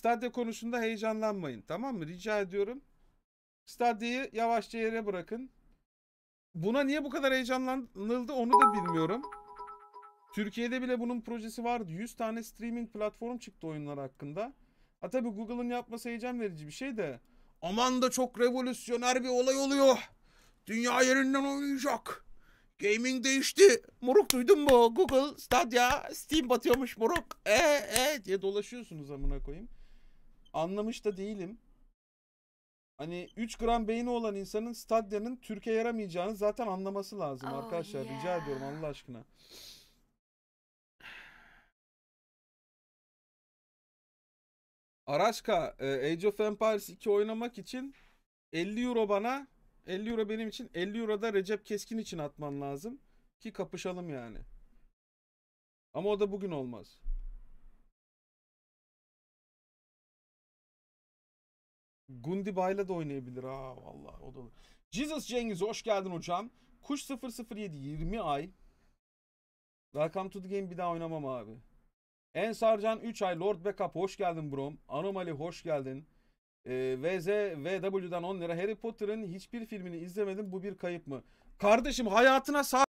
Stadia konusunda heyecanlanmayın tamam mı? Rica ediyorum. Stadyayı yavaşça yere bırakın. Buna niye bu kadar heyecanlanıldı onu da bilmiyorum. Türkiye'de bile bunun projesi vardı. 100 tane streaming platform çıktı oyunlar hakkında. Ha tabi Google'ın yapması heyecan verici bir şey de. Aman da çok revolüsyoner bir olay oluyor. Dünya yerinden oynayacak. Gaming değişti. Moruk duydun mu? Google, Stadia, Steam batıyormuş moruk. E e diye dolaşıyorsunuz amına koyayım. Anlamış da değilim. Hani 3 gram beyni olan insanın stadyanın Türkiye yaramayacağını zaten anlaması lazım Oh, arkadaşlar. Rica ediyorum Allah aşkına. Araşka e, Age of Empires 2 oynamak için 50 euro bana 50 euro benim için 50 euro da Recep Keskin için atman lazım ki kapışalım yani. Ama o da bugün olmaz. Gundi Bay'la da oynayabilir ha vallahi o da. Jesus Cengiz hoş geldin hocam. Kuş 007 20 ay. Welcome to the game bir daha oynamam abi. En Sarcan 3 ay Lord Backup hoş geldin brom. Anomali hoş geldin. Ee, VZ VW'dan 10 lira. Harry Potter'ın hiçbir filmini izlemedim. Bu bir kayıp mı? Kardeşim hayatına sağ